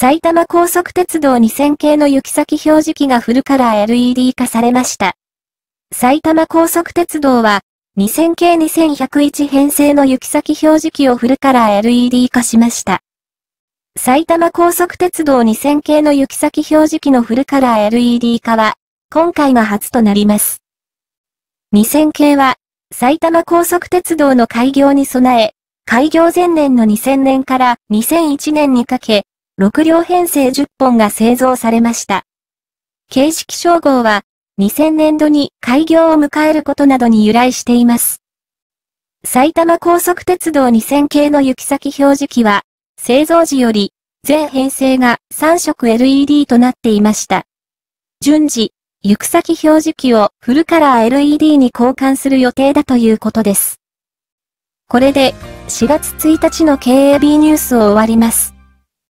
埼玉高速鉄道2000系の行き先表示器がフルカラー LED 化されました。埼玉高速鉄道は、2000系2101編成の行き先表示器をフルカラー LED 化しました。埼玉高速鉄道2000系の行き先表示器のフルカラー LED 化は、今回が初となります。2000系は、埼玉高速鉄道の開業に備え、開業前年の2000年から2001年にかけ、6両編成10本が製造されました。形式称号は、2000年度に開業を迎えることなどに由来しています。埼玉高速鉄道2000系の行き先表示機は、製造時より、全編成が3色 LED となっていました。順次、行く先表示機をフルカラー LED に交換する予定だということです。これで、4月1日の KAB ニュースを終わります。